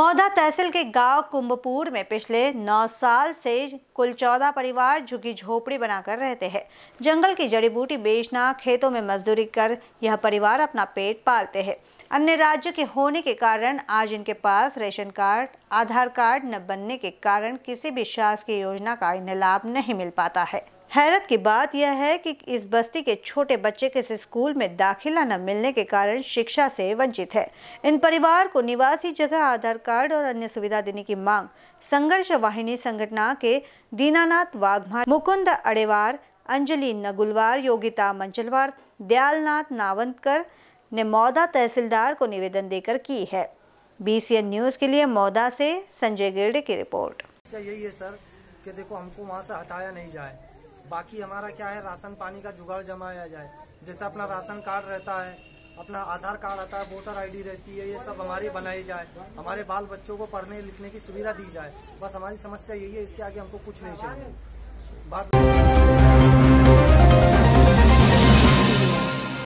मौदा तहसील के गांव कुंभपुर में पिछले नौ साल से कुल चौदह परिवार झुग्गी झोपड़ी बनाकर रहते हैं जंगल की जड़ी बूटी बेचना खेतों में मजदूरी कर यह परिवार अपना पेट पालते हैं अन्य राज्य के होने के कारण आज इनके पास रेशन कार्ड आधार कार्ड न बनने के कारण किसी भी शासकीय योजना का इन्हें लाभ नहीं मिल पाता है हैरत की बात यह है कि इस बस्ती के छोटे बच्चे के स्कूल में दाखिला न मिलने के कारण शिक्षा से वंचित है इन परिवार को निवासी जगह आधार कार्ड और अन्य सुविधा देने की मांग संघर्ष वाहिनी संगठना के दीनानाथ वाघमार मुकुंद अड़ेवार अंजलि नगुलवार योगिता मंचलवार दयालनाथ नावंतकर ने मौदा तहसीलदार को निवेदन देकर की है बी न्यूज के लिए मौदा से संजय गिरडे की रिपोर्ट यही है सर कि देखो हमको वहाँ से हटाया नहीं जाए बाकी हमारा क्या है राशन पानी का जुगाड़ जमाया जाए जैसे अपना राशन कार्ड रहता है अपना आधार कार्ड आता है वोटर आईडी रहती है ये सब हमारी बनाई जाए हमारे बाल बच्चों को पढ़ने लिखने की सुविधा दी जाए बस हमारी समस्या यही है इसके आगे हमको कुछ नहीं चाहिए बात